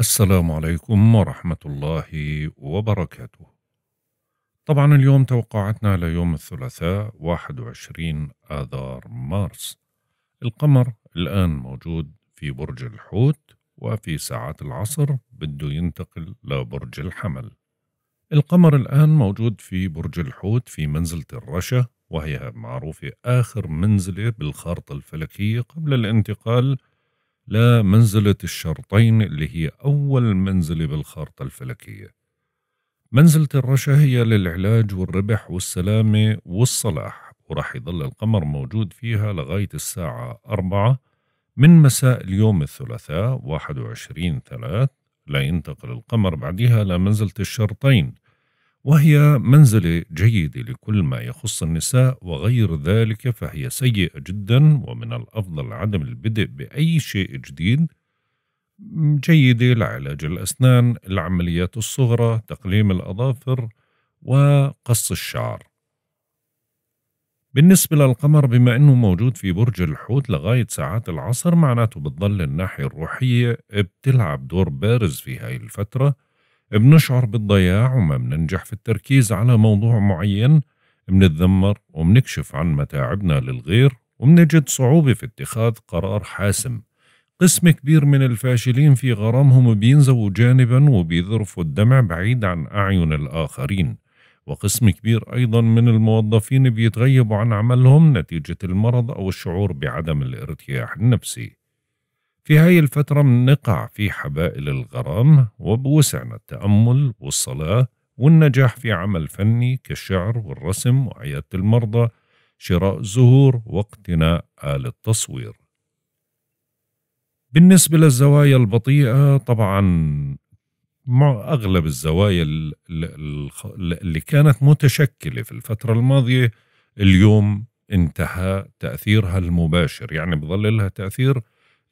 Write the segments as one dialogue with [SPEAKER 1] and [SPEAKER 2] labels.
[SPEAKER 1] السلام عليكم ورحمة الله وبركاته. طبعا اليوم توقعاتنا ليوم الثلاثاء 21 آذار مارس. القمر الآن موجود في برج الحوت وفي ساعات العصر بده ينتقل لبرج الحمل. القمر الآن موجود في برج الحوت في منزلة الرشا وهي معروفة آخر منزلة بالخارطة الفلكية قبل الانتقال لمنزلة الشرطين اللي هي أول منزلة بالخارطة الفلكية منزلة الرشا هي للعلاج والربح والسلامة والصلاح وراح يظل القمر موجود فيها لغاية الساعة أربعة من مساء اليوم الثلاثاء 21 ثلاث لينتقل القمر بعدها لمنزلة الشرطين وهي منزلة جيدة لكل ما يخص النساء وغير ذلك فهي سيئة جدا ومن الأفضل عدم البدء بأي شيء جديد جيدة لعلاج الأسنان العمليات الصغرى تقليم الأظافر وقص الشعر بالنسبة للقمر بما أنه موجود في برج الحوت لغاية ساعات العصر معناته بتضل الناحية الروحية بتلعب دور بارز في هاي الفترة بنشعر بالضياع وما بننجح في التركيز على موضوع معين بنتذمر وبنكشف عن متاعبنا للغير وبنجد صعوبة في اتخاذ قرار حاسم قسم كبير من الفاشلين في غرامهم بينزووا جانبا وبيذرفوا الدمع بعيد عن أعين الآخرين وقسم كبير أيضا من الموظفين بيتغيبوا عن عملهم نتيجة المرض أو الشعور بعدم الارتياح النفسي في هاي الفترة نقع في حبائل الغرام وبوسعنا التأمل والصلاة والنجاح في عمل فني كالشعر والرسم وعيادة المرضى شراء الزهور واقتناء آلة تصوير بالنسبة للزوايا البطيئة طبعا مع أغلب الزوايا اللي كانت متشكلة في الفترة الماضية اليوم انتهى تأثيرها المباشر يعني بظل لها تأثير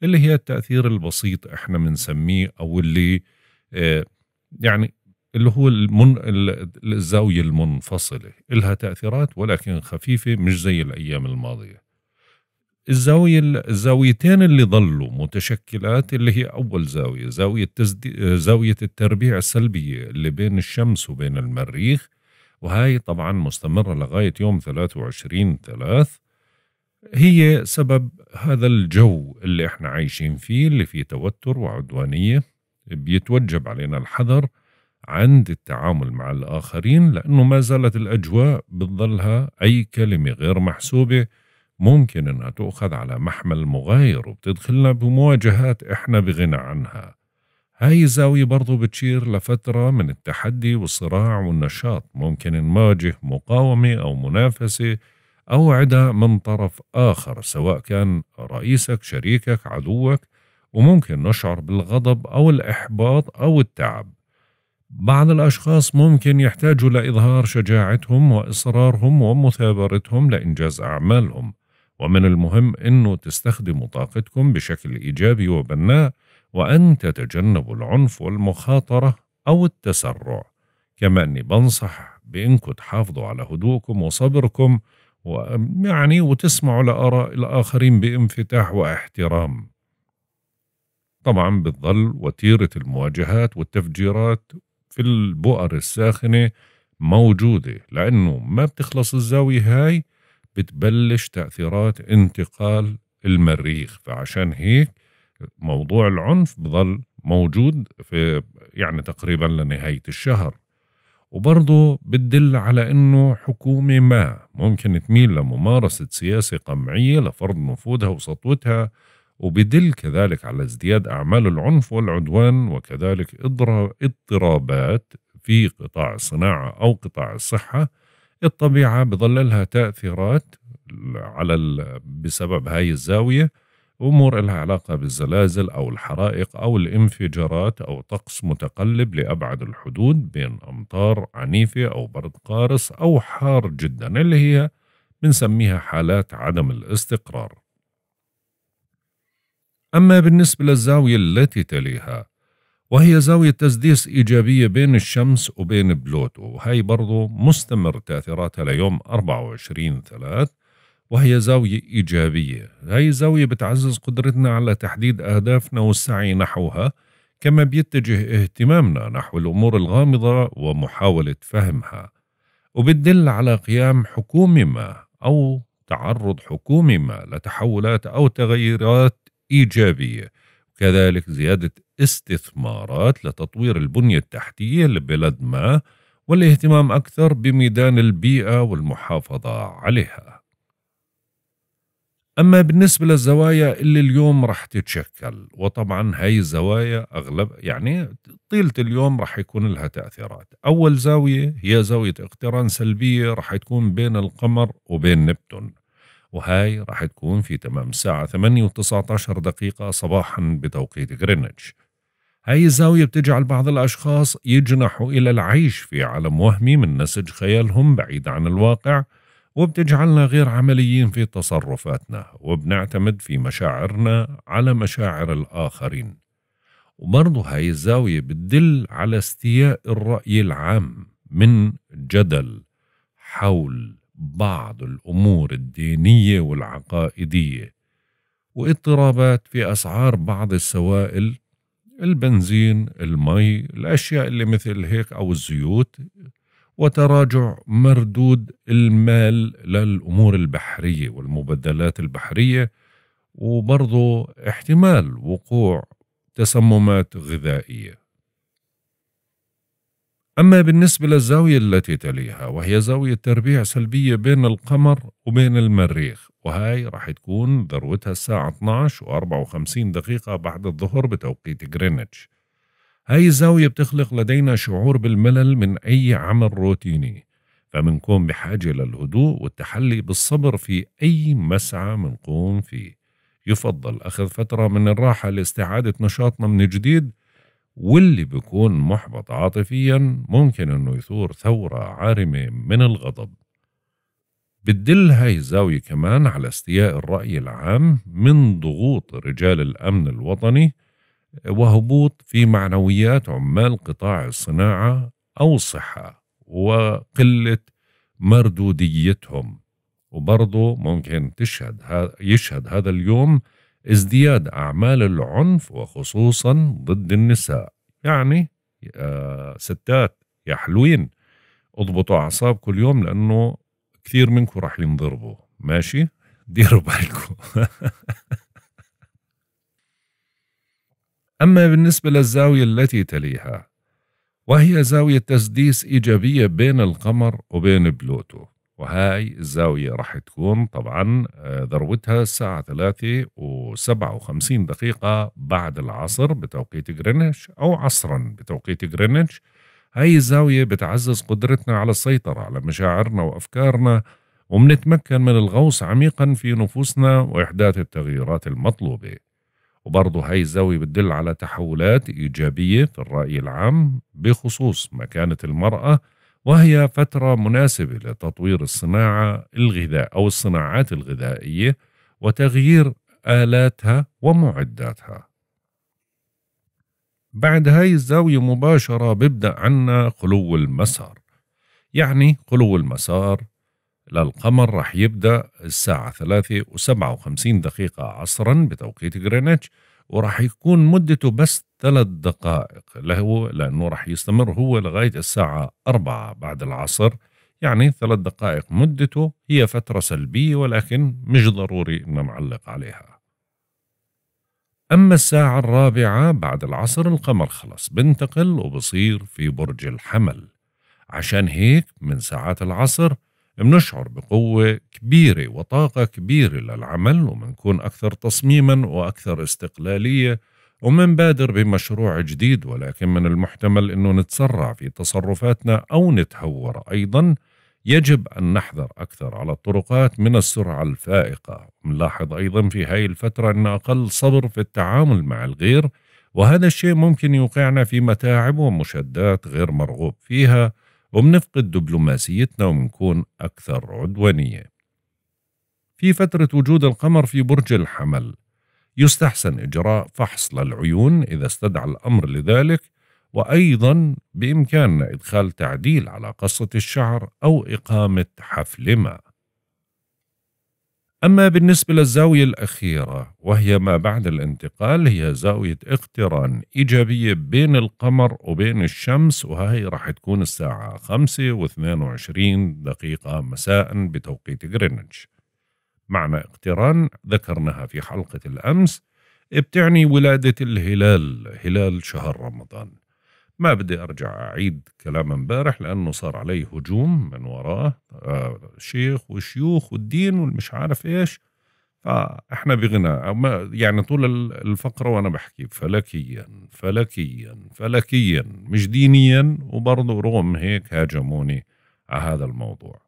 [SPEAKER 1] اللي هي التأثير البسيط احنا بنسميه او اللي آه، يعني اللي هو المن... الزاوية المنفصلة لها تأثيرات ولكن خفيفة مش زي الأيام الماضية الزاوية الزاويتين اللي ظلوا متشكلات اللي هي أول زاوية زاوية, تزدي... زاوية التربيع السلبية اللي بين الشمس وبين المريخ وهاي طبعا مستمرة لغاية يوم 23 3 هي سبب هذا الجو اللي احنا عايشين فيه اللي فيه توتر وعدوانية بيتوجب علينا الحذر عند التعامل مع الآخرين لأنه ما زالت الأجواء بتظلها أي كلمة غير محسوبة ممكن أنها تؤخذ على محمل مغاير وبتدخلنا بمواجهات إحنا بغنى عنها هاي الزاوية برضو بتشير لفترة من التحدي والصراع والنشاط ممكن نواجه مقاومة أو منافسة أوعدة من طرف آخر سواء كان رئيسك شريكك عدوك وممكن نشعر بالغضب أو الإحباط أو التعب بعض الأشخاص ممكن يحتاجوا لإظهار شجاعتهم وإصرارهم ومثابرتهم لإنجاز أعمالهم ومن المهم أنه تستخدموا طاقتكم بشكل إيجابي وبناء وأن تتجنبوا العنف والمخاطرة أو التسرع كما أني بنصح بأنكم تحافظوا على هدوءكم وصبركم يعني وتسمعوا لآراء الآخرين بانفتاح واحترام طبعا بتظل وتيرة المواجهات والتفجيرات في البؤر الساخنة موجودة لأنه ما بتخلص الزاوية هاي بتبلش تأثيرات انتقال المريخ فعشان هيك موضوع العنف بظل موجود في يعني تقريبا لنهاية الشهر وبرضه بتدل على أنه حكومة ما ممكن تميل لممارسة سياسة قمعية لفرض نفوذها وسطوتها وبدل كذلك على ازدياد أعمال العنف والعدوان وكذلك اضطرابات في قطاع الصناعة أو قطاع الصحة الطبيعة بظل لها تأثيرات على بسبب هاي الزاوية أمور لها علاقة بالزلازل أو الحرائق أو الانفجارات أو طقس متقلب لأبعد الحدود بين أمطار عنيفة أو برد قارس أو حار جدا اللي هي بنسميها حالات عدم الاستقرار أما بالنسبة للزاوية التي تليها وهي زاوية تسديس إيجابية بين الشمس وبين بلوتو وهي برضو مستمر تأثيراتها ليوم 24 ثلاث وهي زاوية إيجابية هاي الزاوية بتعزز قدرتنا على تحديد أهدافنا والسعي نحوها كما بيتجه اهتمامنا نحو الأمور الغامضة ومحاولة فهمها وبتدل على قيام حكومة ما أو تعرض حكومة ما لتحولات أو تغيرات إيجابية وكذلك زيادة استثمارات لتطوير البنية التحتية لبلد ما والاهتمام أكثر بميدان البيئة والمحافظة عليها أما بالنسبة للزوايا اللي اليوم رح تتشكل وطبعا هاي الزوايا أغلب يعني طيلة اليوم رح يكون لها تأثيرات أول زاوية هي زاوية اقتران سلبية رح تكون بين القمر وبين نبتون وهاي رح تكون في تمام الساعة 8 و 19 دقيقة صباحا بتوقيت غرينتش هاي الزاوية بتجعل بعض الأشخاص يجنحوا إلى العيش في عالم وهمي من نسج خيالهم بعيد عن الواقع وبتجعلنا غير عمليين في تصرفاتنا وبنعتمد في مشاعرنا على مشاعر الآخرين وبرضو هاي الزاوية بتدل على استياء الرأي العام من جدل حول بعض الأمور الدينية والعقائدية واضطرابات في أسعار بعض السوائل البنزين المي الأشياء اللي مثل هيك أو الزيوت وتراجع مردود المال للأمور البحرية والمبدلات البحرية وبرضه احتمال وقوع تسممات غذائية أما بالنسبة للزاوية التي تليها وهي زاوية تربيع سلبية بين القمر وبين المريخ وهاي راح تكون ذروتها الساعة 12 و54 دقيقة بعد الظهر بتوقيت غرينتش هاي الزاوية بتخلق لدينا شعور بالملل من أي عمل روتيني فمنكون بحاجة للهدوء والتحلي بالصبر في أي مسعى منقوم فيه يفضل أخذ فترة من الراحة لاستعادة نشاطنا من جديد واللي بيكون محبط عاطفيا ممكن انه يثور ثورة عارمة من الغضب بتدل هاي الزاوية كمان على استياء الرأي العام من ضغوط رجال الأمن الوطني وهبوط في معنويات عمال قطاع الصناعه او الصحه وقله مردوديتهم وبرضه ممكن تشهد يشهد هذا اليوم ازدياد اعمال العنف وخصوصا ضد النساء يعني يا آه، ستات يا حلوين اضبطوا اعصابكم اليوم لانه كثير منكم راح ينضربوا ماشي ديروا بالكم أما بالنسبة للزاوية التي تليها وهي زاوية تسديس إيجابية بين القمر وبين بلوتو وهاي الزاوية راح تكون طبعا آه، ذروتها الساعة 3 و57 دقيقة بعد العصر بتوقيت غرينتش أو عصرا بتوقيت غرينتش هاي الزاوية بتعزز قدرتنا على السيطرة على مشاعرنا وأفكارنا ومنتمكن من الغوص عميقا في نفوسنا وإحداث التغييرات المطلوبة وبرضه هاي الزاوية بتدل على تحولات إيجابية في الرأي العام بخصوص مكانة المرأة وهي فترة مناسبة لتطوير الصناعة الغذاء أو الصناعات الغذائية وتغيير آلاتها ومعداتها بعد هاي الزاوية مباشرة بيبدأ عنا خلو المسار يعني خلو المسار للقمر راح يبدأ الساعة ثلاثة وسبعة وخمسين دقيقة عصرا بتوقيت غرينتش وراح يكون مدته بس ثلاث دقائق له لأنه راح يستمر هو لغاية الساعة أربعة بعد العصر يعني ثلاث دقائق مدته هي فترة سلبية ولكن مش ضروري أن نعلق عليها أما الساعة الرابعة بعد العصر القمر خلص بنتقل وبصير في برج الحمل عشان هيك من ساعات العصر بنشعر بقوة كبيرة وطاقة كبيرة للعمل وبنكون أكثر تصميما وأكثر استقلالية ومنبادر بمشروع جديد ولكن من المحتمل أنه نتسرع في تصرفاتنا أو نتهور أيضا يجب أن نحذر أكثر على الطرقات من السرعة الفائقة نلاحظ أيضا في هاي الفترة أن أقل صبر في التعامل مع الغير وهذا الشيء ممكن يوقعنا في متاعب ومشدات غير مرغوب فيها وبنفقد دبلوماسيتنا وبنكون أكثر عدوانية في فترة وجود القمر في برج الحمل يستحسن إجراء فحص للعيون إذا استدعى الأمر لذلك وأيضا بإمكاننا إدخال تعديل على قصة الشعر أو إقامة حفل ما أما بالنسبة للزاوية الأخيرة وهي ما بعد الانتقال هي زاوية اقتران إيجابية بين القمر وبين الشمس وهي راح تكون الساعة 5 و 22 دقيقة مساء بتوقيت غرينتش معنى اقتران ذكرناها في حلقة الأمس بتعني ولادة الهلال هلال شهر رمضان ما بدي أرجع أعيد كلام امبارح لأنه صار علي هجوم من وراه آه، شيخ وشيوخ والدين والمش عارف إيش فإحنا بغنى يعني طول الفقرة وأنا بحكي فلكيا فلكيا فلكيا مش دينيا وبرضه رغم هيك هاجموني على هذا الموضوع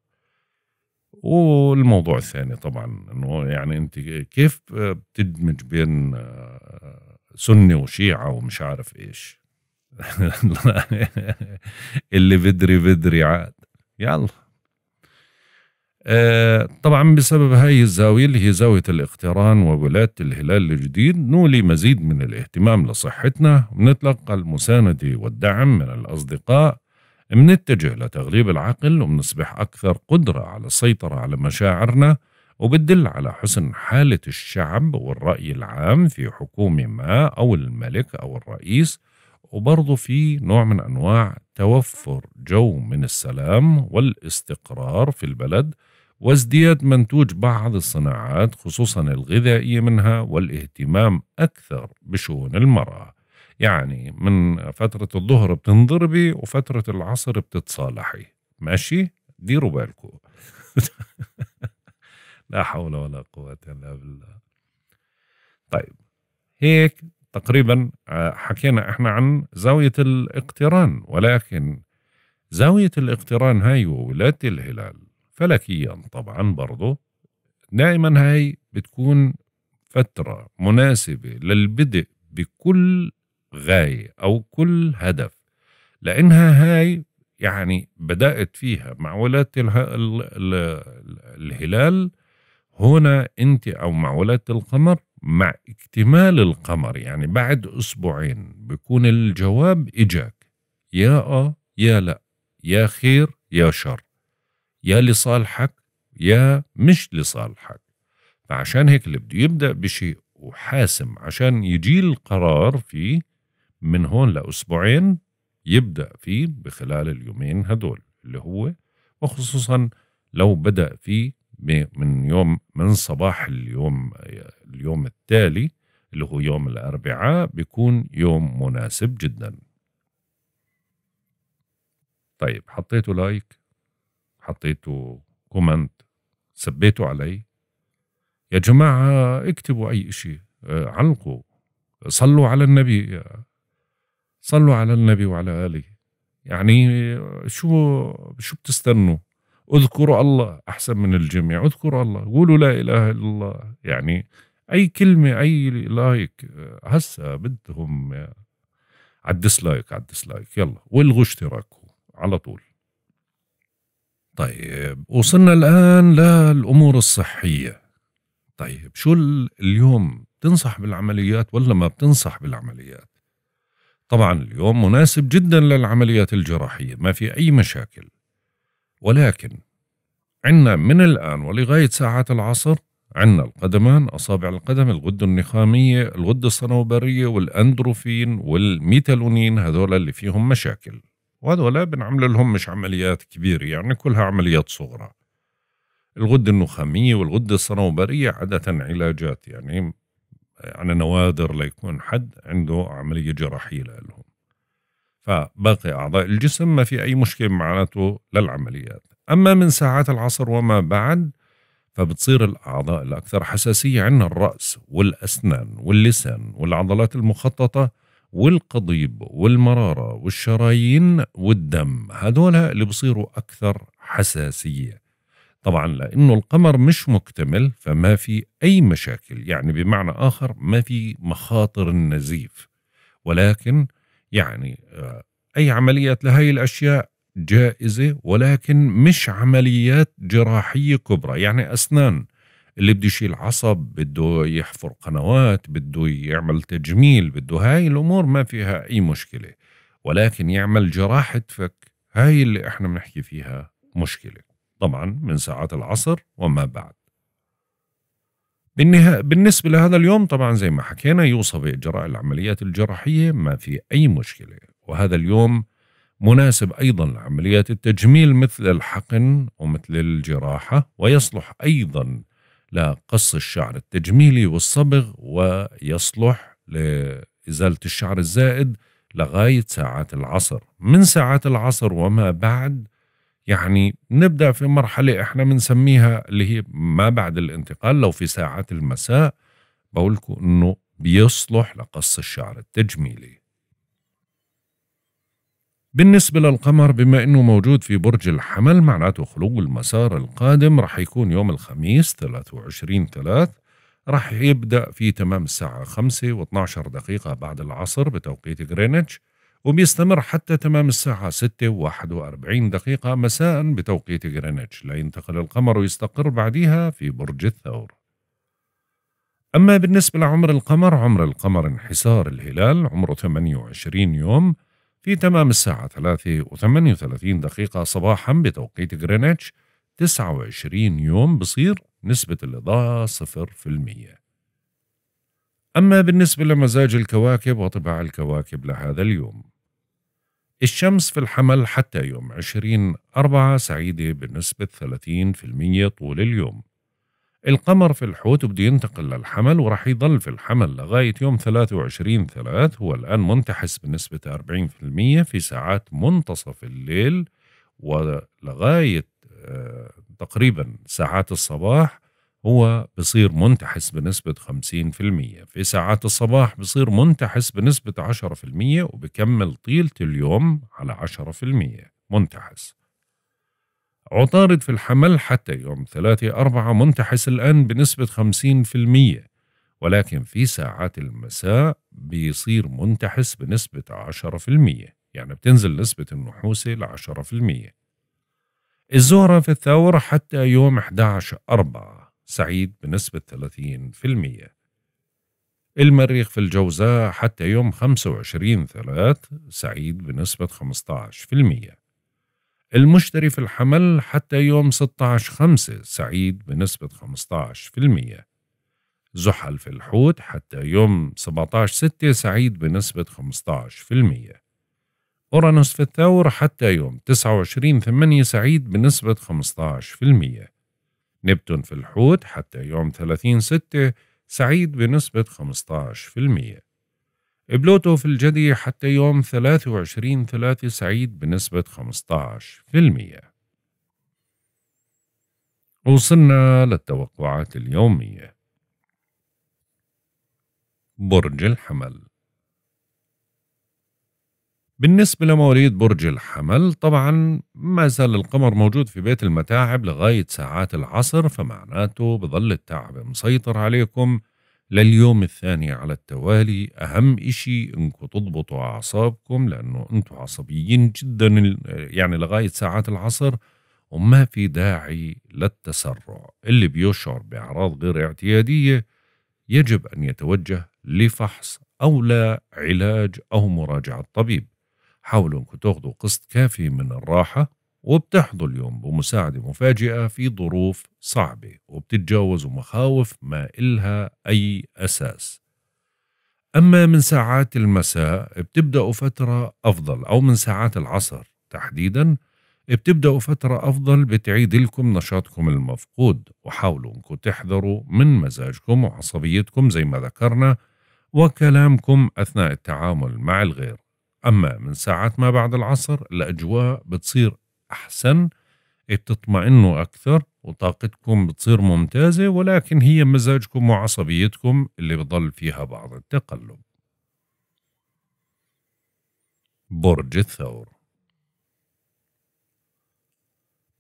[SPEAKER 1] والموضوع الثاني طبعا انه يعني انت كيف بتدمج بين آه، سني وشيعه ومش عارف ايش اللي بدري بدري عاد يلا آه، طبعا بسبب هاي الزاوية اللي هي زاوية الاقتران وولادة الهلال الجديد نولي مزيد من الاهتمام لصحتنا ونتلقى المساندة والدعم من الأصدقاء منتجه لتغليب العقل ومنصبح أكثر قدرة على السيطرة على مشاعرنا وبتدل على حسن حالة الشعب والرأي العام في حكومة ما أو الملك أو الرئيس وبرضه في نوع من أنواع توفر جو من السلام والاستقرار في البلد وازدياد منتوج بعض الصناعات خصوصا الغذائية منها والاهتمام أكثر بشؤون المرأة يعني من فترة الظهر بتنضربي وفترة العصر بتتصالحي ماشي ديروا بالكم لا حول ولا قوة إلا بالله طيب هيك تقريبا آه، حكينا احنا عن زاوية الاقتران ولكن زاوية الاقتران هاي وولاده الهلال فلكيا طبعا برضه دائما هاي بتكون فترة مناسبة للبدء بكل غاية أو كل هدف لأنها هاي يعني بدأت فيها مع ولاة الهلال هنا أنت أو مع ولاة القمر مع اكتمال القمر يعني بعد أسبوعين بكون الجواب إجاك يا آه يا لأ يا خير يا شر يا لصالحك يا مش لصالحك فعشان هيك اللي بده يبدأ بشيء وحاسم عشان يجي القرار فيه من هون لأسبوعين يبدأ فيه بخلال اليومين هدول اللي هو وخصوصا لو بدأ فيه من يوم من صباح اليوم اليوم التالي اللي هو يوم الأربعاء بيكون يوم مناسب جدا طيب حطيتوا لايك حطيتوا كومنت سبيتوا علي يا جماعة اكتبوا أي إشي آه، علقوا صلوا على النبي صلوا على النبي وعلى آله يعني آه، شو شو بتستنوا اذكروا الله أحسن من الجميع اذكروا الله قولوا لا إله إلا الله يعني اي كلمه اي لايك هسا بدهم على الديسلايك على الديسلايك يلا والغوا اشتراكه على طول طيب وصلنا الان للامور الصحيه طيب شو اليوم بتنصح بالعمليات ولا ما بتنصح بالعمليات طبعا اليوم مناسب جدا للعمليات الجراحيه ما في اي مشاكل ولكن عندنا من الآن ولغاية ساعات العصر عندنا القدمان أصابع القدم الغدة النخامية الغدة الصنوبرية والأندروفين والميتالونين هذول اللي فيهم مشاكل وهذول بنعمل لهم مش عمليات كبيرة يعني كلها عمليات صغرى الغدة النخامية والغدة الصنوبرية عادة علاجات يعني على نوادر ليكون حد عنده عملية جراحية لهم فباقي أعضاء الجسم ما في أي مشكلة معناته للعمليات أما من ساعات العصر وما بعد فبتصير الأعضاء الأكثر حساسية عندنا الرأس والأسنان واللسان والعضلات المخططة والقضيب والمرارة والشرايين والدم هدول اللي بصيروا أكثر حساسية طبعا لأنه القمر مش مكتمل فما في أي مشاكل يعني بمعنى آخر ما في مخاطر النزيف ولكن يعني آه، أي عمليات لهي الأشياء جائزة ولكن مش عمليات جراحية كبرى يعني أسنان اللي بده يشيل عصب بده يحفر قنوات بده يعمل تجميل بده هاي الأمور ما فيها أي مشكلة ولكن يعمل جراحة فك هاي اللي احنا بنحكي فيها مشكلة طبعا من ساعات العصر وما بعد بالنها... بالنسبة لهذا اليوم طبعا زي ما حكينا يوصى بإجراء العمليات الجراحية ما في أي مشكلة وهذا اليوم مناسب أيضا لعمليات التجميل مثل الحقن ومثل الجراحة ويصلح أيضا لقص الشعر التجميلي والصبغ ويصلح لإزالة الشعر الزائد لغاية ساعات العصر من ساعات العصر وما بعد يعني نبدأ في مرحلة احنا بنسميها اللي هي ما بعد الانتقال لو في ساعات المساء بقولكم انه بيصلح لقص الشعر التجميلي بالنسبة للقمر بما أنه موجود في برج الحمل معناته خلو المسار القادم رح يكون يوم الخميس 23 3 رح يبدأ في تمام الساعة 5 و12 دقيقة بعد العصر بتوقيت غرينتش وبيستمر حتى تمام الساعة 6 و41 دقيقة مساء بتوقيت غرينتش لينتقل القمر ويستقر بعدها في برج الثور أما بالنسبة لعمر القمر عمر القمر انحسار الهلال عمره 28 يوم في تمام الساعة 3 و38 دقيقة صباحا بتوقيت غرينتش 29 يوم بصير نسبة الإضاءة 0% أما بالنسبة لمزاج الكواكب وطباع الكواكب لهذا اليوم الشمس في الحمل حتى يوم 20 أربعة سعيدة بنسبة 30% طول اليوم القمر في الحوت وبده ينتقل للحمل وراح يضل في الحمل لغاية يوم 23 3 هو الآن منتحس بنسبة 40% في ساعات منتصف الليل ولغاية آه، تقريبا ساعات الصباح هو بصير منتحس بنسبة 50% في ساعات الصباح بصير منتحس بنسبة 10% وبكمل طيلة اليوم على 10% منتحس عطارد في الحمل حتى يوم 3 أربعة منتحس الآن بنسبة 50% ولكن في ساعات المساء بيصير منتحس بنسبة 10% يعني بتنزل نسبة النحوسة ل 10% الزهرة في الثور حتى يوم 11 أربعة سعيد بنسبة 30% المريخ في الجوزاء حتى يوم 25 ثلاث سعيد بنسبة المية المشتري في الحمل حتى يوم 16/5 سعيد بنسبة 15% زحل في الحوت حتى يوم 17/6 سعيد بنسبة 15% أورانوس في الثور حتى يوم 29/8 سعيد بنسبة 15% نبتون في الحوت حتى يوم 30/6 سعيد بنسبة 15% بلوتو في الجدي حتى يوم 23 3 سعيد بنسبة 15% وصلنا للتوقعات اليومية برج الحمل بالنسبة لمواليد برج الحمل طبعا ما زال القمر موجود في بيت المتاعب لغاية ساعات العصر فمعناته بظل التعب مسيطر عليكم لليوم الثاني على التوالي أهم إشي إنكم تضبطوا أعصابكم لأنه أنتم عصبيين جدا يعني لغاية ساعات العصر وما في داعي للتسرع اللي بيشعر بأعراض غير اعتيادية يجب أن يتوجه لفحص أو لا علاج أو مراجعة طبيب حاولوا أنكم تاخذوا قسط كافي من الراحة وبتحظوا اليوم بمساعدة مفاجئة في ظروف صعبة وبتتجاوز مخاوف ما إلها أي أساس أما من ساعات المساء بتبدأ فترة أفضل أو من ساعات العصر تحديدا بتبدأوا فترة أفضل بتعيد لكم نشاطكم المفقود وحاولوا أنكم تحذروا من مزاجكم وعصبيتكم زي ما ذكرنا وكلامكم أثناء التعامل مع الغير أما من ساعات ما بعد العصر الأجواء بتصير أحسن بتطمئنوا إيه أكثر وطاقتكم بتصير ممتازة ولكن هي مزاجكم وعصبيتكم اللي بضل فيها بعض التقلب برج الثور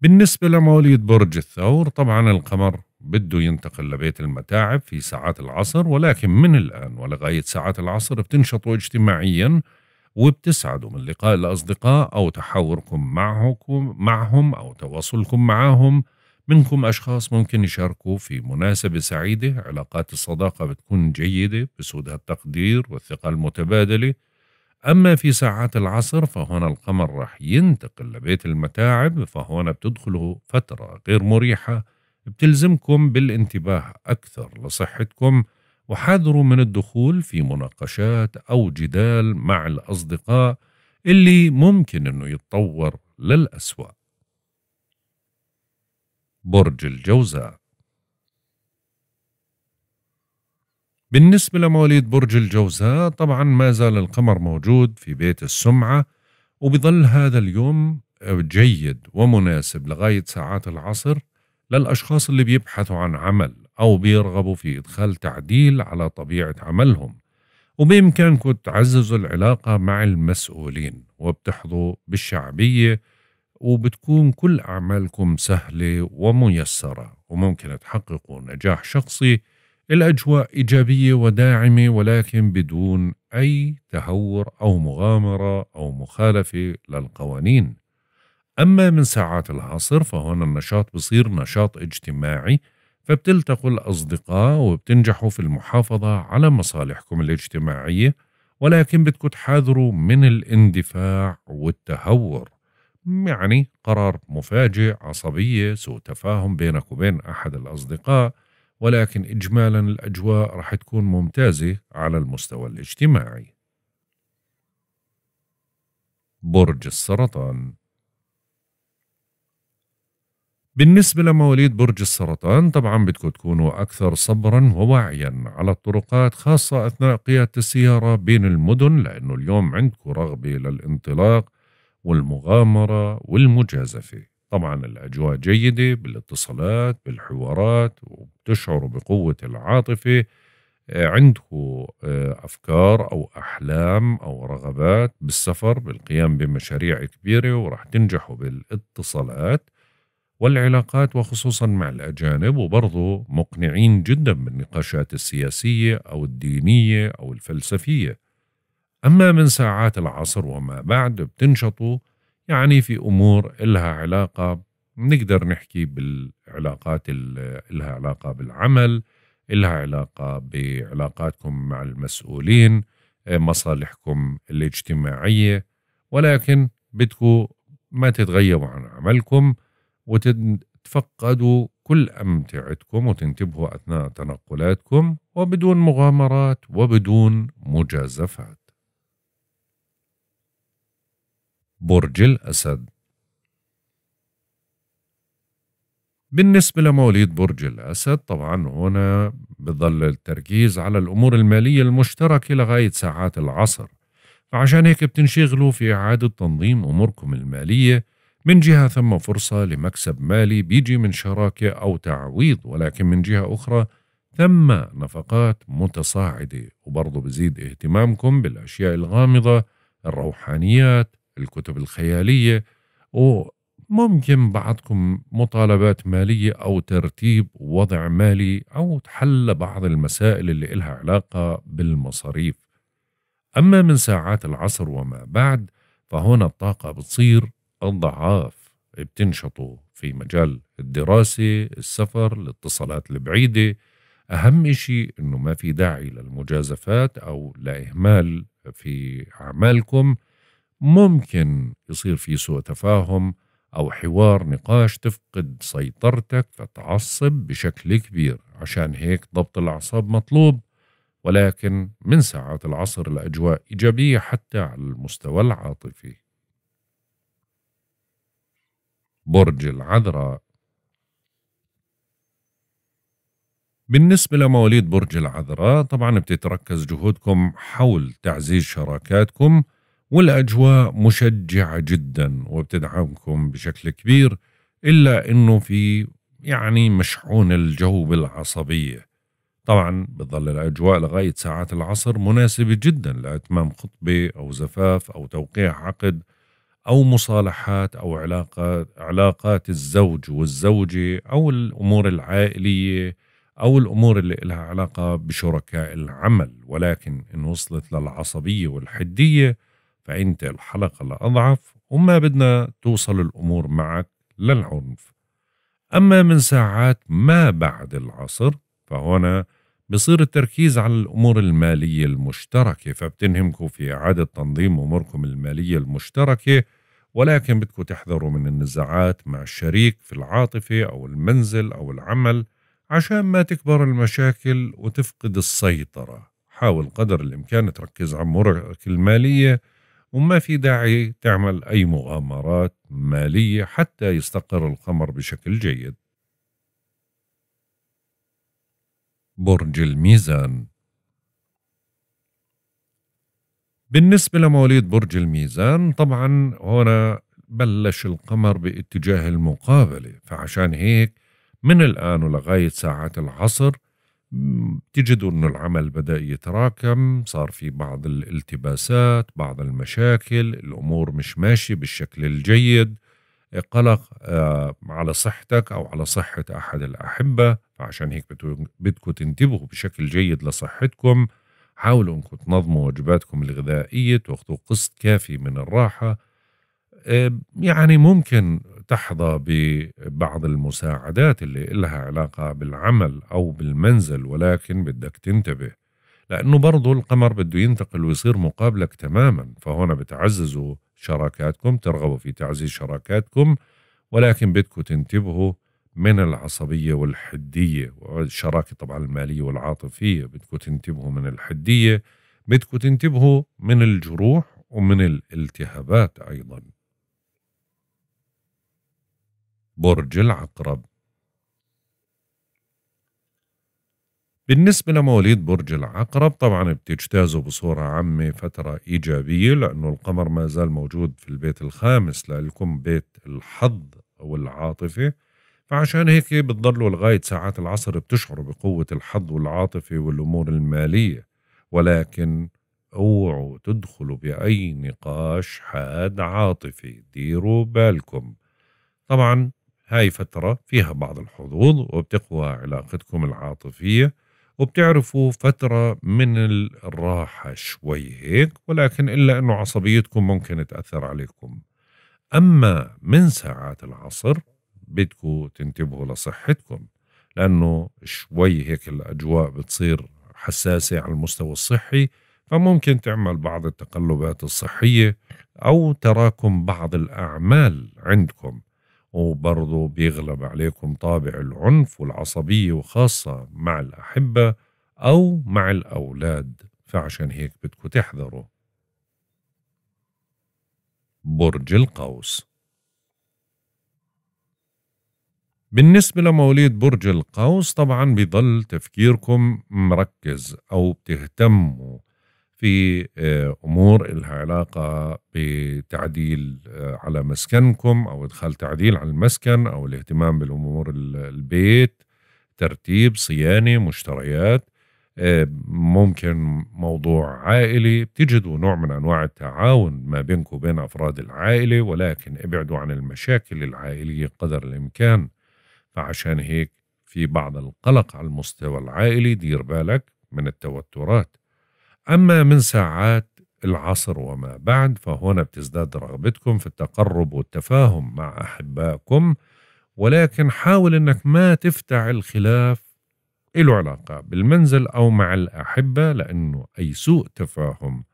[SPEAKER 1] بالنسبة لمواليد برج الثور طبعا القمر بده ينتقل لبيت المتاعب في ساعات العصر ولكن من الآن ولغاية ساعات العصر بتنشطوا اجتماعياً وبتسعدوا من لقاء الأصدقاء أو تحاوركم معكم معهم أو تواصلكم معهم منكم أشخاص ممكن يشاركوا في مناسبة سعيدة علاقات الصداقة بتكون جيدة بسودها التقدير والثقة المتبادلة أما في ساعات العصر فهنا القمر رح ينتقل لبيت المتاعب فهنا بتدخلوا فترة غير مريحة بتلزمكم بالانتباه أكثر لصحتكم وحذروا من الدخول في مناقشات أو جدال مع الأصدقاء اللي ممكن أنه يتطور للأسوأ برج الجوزاء بالنسبة لمواليد برج الجوزاء طبعا ما زال القمر موجود في بيت السمعة وبظل هذا اليوم جيد ومناسب لغاية ساعات العصر للأشخاص اللي بيبحثوا عن عمل أو بيرغبوا في إدخال تعديل على طبيعة عملهم وبإمكانكم تعززوا العلاقة مع المسؤولين وبتحظوا بالشعبية وبتكون كل أعمالكم سهلة وميسرة وممكن تحققوا نجاح شخصي الأجواء إيجابية وداعمة ولكن بدون أي تهور أو مغامرة أو مخالفة للقوانين أما من ساعات العصر فهون النشاط بصير نشاط اجتماعي فبتلتقوا الأصدقاء وبتنجحوا في المحافظة على مصالحكم الاجتماعية ولكن بدكم تحاذروا من الاندفاع والتهور يعني قرار مفاجئ عصبية سوء تفاهم بينك وبين أحد الأصدقاء ولكن إجمالا الأجواء رح تكون ممتازة على المستوى الاجتماعي برج السرطان بالنسبة لمواليد برج السرطان طبعا بدكم تكونوا أكثر صبرا ووعيا على الطرقات خاصة أثناء قيادة السيارة بين المدن لأنه اليوم عندكم رغبة للانطلاق والمغامرة والمجازفة طبعا الأجواء جيدة بالاتصالات بالحوارات وبتشعروا بقوة العاطفة عنده آه، أفكار أو أحلام أو رغبات بالسفر بالقيام بمشاريع كبيرة ورح تنجحوا بالاتصالات والعلاقات وخصوصا مع الأجانب وبرضه مقنعين جدا بالنقاشات السياسية أو الدينية أو الفلسفية أما من ساعات العصر وما بعد بتنشطوا يعني في أمور إلها علاقة نقدر نحكي بالعلاقات إلها علاقة بالعمل إلها علاقة بعلاقاتكم مع المسؤولين آه، مصالحكم الاجتماعية ولكن بدكم ما تتغيبوا عن عملكم وتتفقدوا كل أمتعتكم وتنتبهوا أثناء تنقلاتكم وبدون مغامرات وبدون مجازفات برج الأسد بالنسبة لمواليد برج الأسد طبعا هنا بظل التركيز على الأمور المالية المشتركة لغاية ساعات العصر فعشان هيك بتنشغلوا في إعادة تنظيم أموركم المالية من جهة ثم فرصة لمكسب مالي بيجي من شراكة أو تعويض ولكن من جهة أخرى ثم نفقات متصاعدة وبرضه بزيد اهتمامكم بالأشياء الغامضة الروحانيات الكتب الخيالية وممكن بعضكم مطالبات مالية أو ترتيب وضع مالي أو حل بعض المسائل اللي إلها علاقة بالمصاريف أما من ساعات العصر وما بعد فهنا الطاقة بتصير الضعاف بتنشطوا في مجال الدراسة السفر الاتصالات البعيدة أهم شيء أنه ما في داعي للمجازفات أو لإهمال في أعمالكم ممكن يصير في سوء تفاهم أو حوار نقاش تفقد سيطرتك فتعصب بشكل كبير عشان هيك ضبط الأعصاب مطلوب ولكن من ساعات العصر الأجواء إيجابية حتى على المستوى العاطفي برج العذراء بالنسبة لمواليد برج العذراء طبعا بتتركز جهودكم حول تعزيز شراكاتكم والأجواء مشجعة جدا وبتدعمكم بشكل كبير إلا أنه في يعني مشحون الجو بالعصبية طبعا بتظل الأجواء لغاية ساعات العصر مناسبة جدا لأتمام خطبة أو زفاف أو توقيع عقد او مصالحات او علاقات علاقات الزوج والزوجه او الامور العائليه او الامور اللي لها علاقه بشركاء العمل ولكن ان وصلت للعصبيه والحديه فانت الحلقه الاضعف وما بدنا توصل الامور معك للعنف اما من ساعات ما بعد العصر فهنا بصير التركيز على الأمور المالية المشتركة فبتنهمكم في إعادة تنظيم أموركم المالية المشتركة ولكن بدكم تحذروا من النزاعات مع الشريك في العاطفة أو المنزل أو العمل عشان ما تكبر المشاكل وتفقد السيطرة حاول قدر الإمكان تركز على أمورك المالية وما في داعي تعمل أي مغامرات مالية حتى يستقر القمر بشكل جيد برج الميزان بالنسبة لمواليد برج الميزان طبعا هنا بلش القمر باتجاه المقابلة فعشان هيك من الآن ولغاية ساعات العصر تجدوا أن العمل بدأ يتراكم صار في بعض الالتباسات بعض المشاكل الأمور مش ماشية بالشكل الجيد قلق آه، على صحتك أو على صحة أحد الأحبة فعشان هيك بدكم تنتبهوا بشكل جيد لصحتكم حاولوا أنكم تنظموا وجباتكم الغذائية تأخذوا قسط كافي من الراحة آه، يعني ممكن تحظى ببعض المساعدات اللي إلها علاقة بالعمل أو بالمنزل ولكن بدك تنتبه لأنه برضه القمر بده ينتقل ويصير مقابلك تماما فهنا بتعززوا شراكاتكم ترغبوا في تعزيز شراكاتكم ولكن بدكم تنتبهوا من العصبية والحدية والشراكة طبعا المالية والعاطفية بدكم تنتبهوا من الحدية بدكم تنتبهوا من الجروح ومن الالتهابات أيضا برج العقرب بالنسبة لمواليد برج العقرب طبعا بتجتازوا بصورة عامة فترة إيجابية لأنه القمر ما زال موجود في البيت الخامس لإلكم بيت الحظ أو العاطفة فعشان هيك بتضلوا لغاية ساعات العصر بتشعروا بقوة الحظ والعاطفة والأمور المالية ولكن اوعوا تدخلوا بأي نقاش حاد عاطفي ديروا بالكم طبعا هاي فترة فيها بعض الحظوظ وبتقوى علاقتكم العاطفية وبتعرفوا فترة من الراحة شوي هيك ولكن إلا أنه عصبيتكم ممكن تأثر عليكم أما من ساعات العصر بدكم تنتبهوا لصحتكم لأنه شوي هيك الأجواء بتصير حساسة على المستوى الصحي فممكن تعمل بعض التقلبات الصحية أو تراكم بعض الأعمال عندكم وبرضه بيغلب عليكم طابع العنف والعصبية وخاصة مع الأحبة أو مع الأولاد فعشان هيك بدكم تحذروا برج القوس بالنسبة لمواليد برج القوس طبعا بيظل تفكيركم مركز أو بتهتموا في آه، امور لها علاقه بتعديل آه، على مسكنكم او ادخال تعديل على المسكن او الاهتمام بالامور البيت ترتيب صيانه مشتريات آه، ممكن موضوع عائلي بتجدوا نوع من انواع التعاون ما بينكم وبين افراد العائله ولكن ابعدوا عن المشاكل العائليه قدر الامكان فعشان هيك في بعض القلق على المستوى العائلي دير بالك من التوترات أما من ساعات العصر وما بعد فهنا بتزداد رغبتكم في التقرب والتفاهم مع أحبائكم ولكن حاول أنك ما تفتعل خلاف له علاقة بالمنزل أو مع الأحبة لأنه أي سوء تفاهم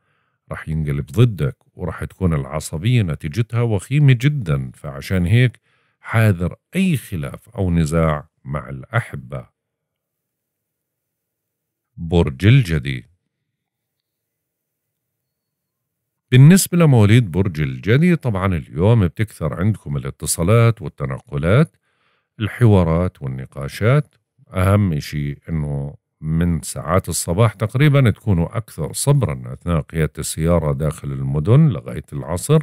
[SPEAKER 1] رح ينقلب ضدك ورح تكون العصبية نتيجتها وخيمة جدا فعشان هيك حاذر أي خلاف أو نزاع مع الأحبة برج الجدي بالنسبة لمواليد برج الجدي طبعا اليوم بتكثر عندكم الاتصالات والتنقلات الحوارات والنقاشات أهم شيء أنه من ساعات الصباح تقريبا تكونوا أكثر صبرا أثناء قيادة السيارة داخل المدن لغاية العصر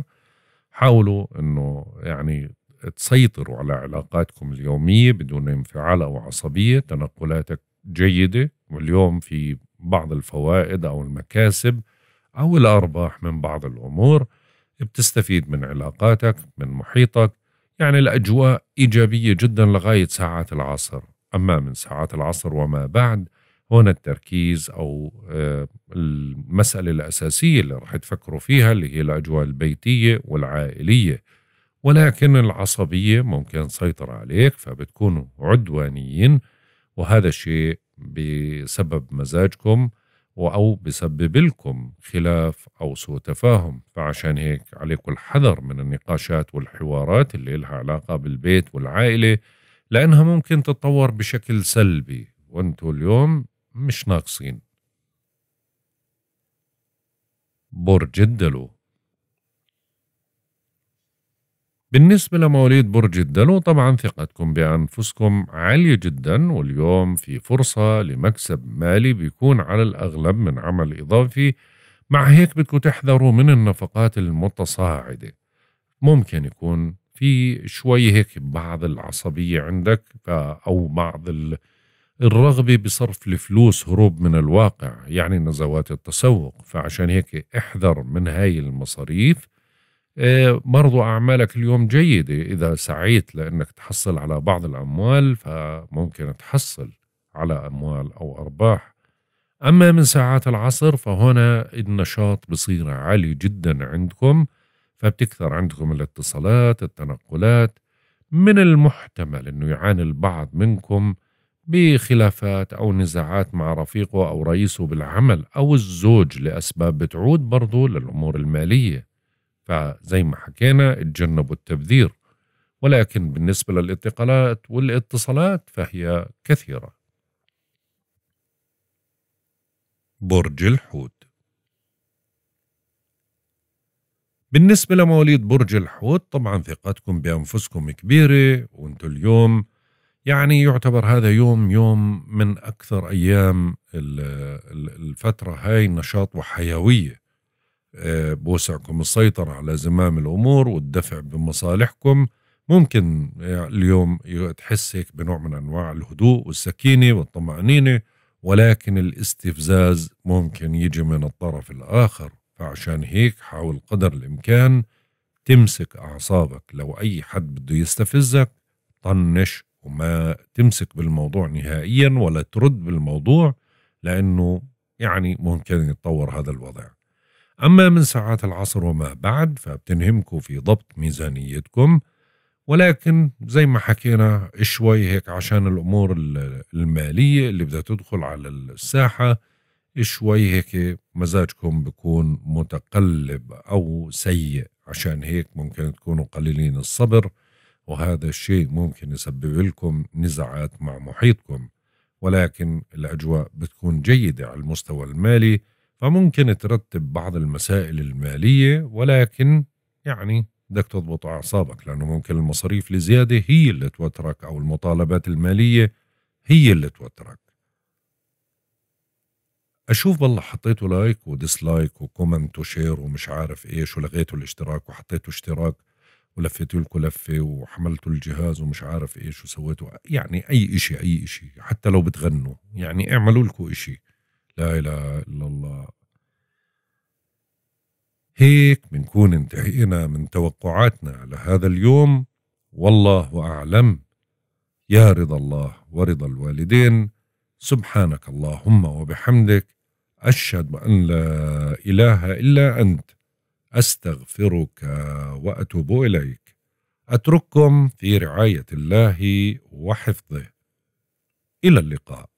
[SPEAKER 1] حاولوا أنه يعني تسيطروا على علاقاتكم اليومية بدون انفعال أو عصبية تنقلاتك جيدة واليوم في بعض الفوائد أو المكاسب أو الأرباح من بعض الأمور بتستفيد من علاقاتك من محيطك يعني الأجواء إيجابية جدا لغاية ساعات العصر أما من ساعات العصر وما بعد هون التركيز أو آه، المسألة الأساسية اللي راح تفكروا فيها اللي هي الأجواء البيتية والعائلية ولكن العصبية ممكن تسيطر عليك فبتكونوا عدوانيين وهذا الشيء بسبب مزاجكم أو بسبب لكم خلاف أو سوء تفاهم فعشان هيك عليكم الحذر من النقاشات والحوارات اللي لها علاقة بالبيت والعائلة لأنها ممكن تتطور بشكل سلبي وانتوا اليوم مش ناقصين برج الدلو بالنسبة لمواليد برج الدلو طبعا ثقتكم بأنفسكم عالية جدا واليوم في فرصة لمكسب مالي بيكون على الأغلب من عمل إضافي مع هيك بدكم تحذروا من النفقات المتصاعدة ممكن يكون في شوي هيك بعض العصبية عندك أو بعض الرغبة بصرف الفلوس هروب من الواقع يعني نزوات التسوق فعشان هيك احذر من هاي المصاريف آه، برضو أعمالك اليوم جيدة إذا سعيت لأنك تحصل على بعض الأموال فممكن تحصل على أموال أو أرباح أما من ساعات العصر فهنا النشاط بصير عالي جدا عندكم فبتكثر عندكم الاتصالات التنقلات من المحتمل أنه يعاني البعض منكم بخلافات أو نزاعات مع رفيقه أو رئيسه بالعمل أو الزوج لأسباب بتعود برضو للأمور المالية فزي ما حكينا اتجنبوا التبذير ولكن بالنسبة للانتقالات والاتصالات فهي كثيرة برج الحوت بالنسبة لمواليد برج الحوت طبعا ثقتكم بأنفسكم كبيرة وانتم اليوم يعني يعتبر هذا يوم يوم من أكثر أيام الفترة هاي نشاط وحيوية بوسعكم السيطرة على زمام الأمور والدفع بمصالحكم ممكن اليوم تحس هيك بنوع من أنواع الهدوء والسكينة والطمأنينة ولكن الاستفزاز ممكن يجي من الطرف الآخر فعشان هيك حاول قدر الإمكان تمسك أعصابك لو أي حد بده يستفزك طنش وما تمسك بالموضوع نهائيا ولا ترد بالموضوع لأنه يعني ممكن يتطور هذا الوضع أما من ساعات العصر وما بعد فبتنهمكم في ضبط ميزانيتكم ولكن زي ما حكينا شوي هيك عشان الأمور المالية اللي بدها تدخل على الساحة شوي هيك مزاجكم بكون متقلب أو سيء عشان هيك ممكن تكونوا قليلين الصبر وهذا الشيء ممكن يسبب لكم نزاعات مع محيطكم ولكن الأجواء بتكون جيدة على المستوى المالي فممكن ترتب بعض المسائل المالية ولكن يعني بدك تضبط أعصابك لأنه ممكن المصاريف الزيادة هي اللي توترك أو المطالبات المالية هي اللي توترك أشوف بالله حطيته لايك وديسلايك وكومنت وشير ومش عارف إيش ولغيته الاشتراك وحطيته اشتراك ولفيتوا لكم لفة وحملتوا الجهاز ومش عارف إيش وسويته يعني أي إشي أي إشي حتى لو بتغنوا يعني اعملوا لكم إشي لا إله إلا الله هيك بنكون انتهينا من توقعاتنا على هذا اليوم والله أعلم يا رضا الله ورضا الوالدين سبحانك اللهم وبحمدك أشهد أن لا إله إلا أنت أستغفرك وأتوب إليك أترككم في رعاية الله وحفظه إلى اللقاء